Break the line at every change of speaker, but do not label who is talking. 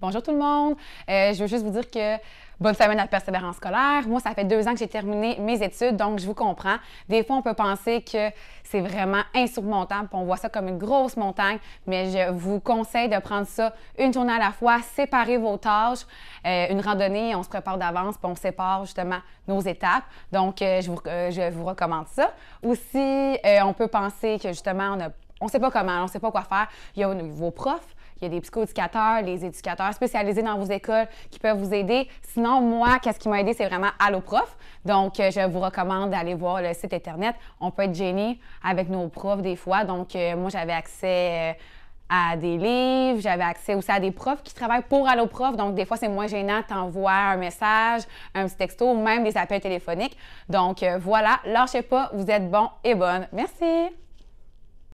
Bonjour tout le monde. Euh, je veux juste vous dire que bonne semaine à la persévérance scolaire. Moi, ça fait deux ans que j'ai terminé mes études, donc je vous comprends. Des fois, on peut penser que c'est vraiment insurmontable, puis on voit ça comme une grosse montagne, mais je vous conseille de prendre ça une journée à la fois, séparer vos tâches. Euh, une randonnée, on se prépare d'avance, puis on sépare justement nos étapes. Donc, euh, je, vous, je, vous, recommande ça. Aussi, on peut penser que justement, on a on ne sait pas comment, on ne sait pas quoi faire. Il y a vos profs, il y a des psycho éducateurs, des éducateurs spécialisés dans vos écoles qui peuvent vous aider. Sinon, moi, qu'est-ce qui m'a aidé, c'est vraiment AlloProf. Donc, euh, je vous recommande d'aller voir le site Internet. On peut être gêné avec nos profs des fois. Donc, euh, moi, j'avais accès. Euh, à des livres, j'avais accès aussi à des profs qui travaillent pour Alloprof. Donc, des fois, c'est moins gênant, d'envoyer un message, un petit texto même des appels téléphoniques. Donc, voilà, lâchez pas, vous êtes bon et bonne. Merci!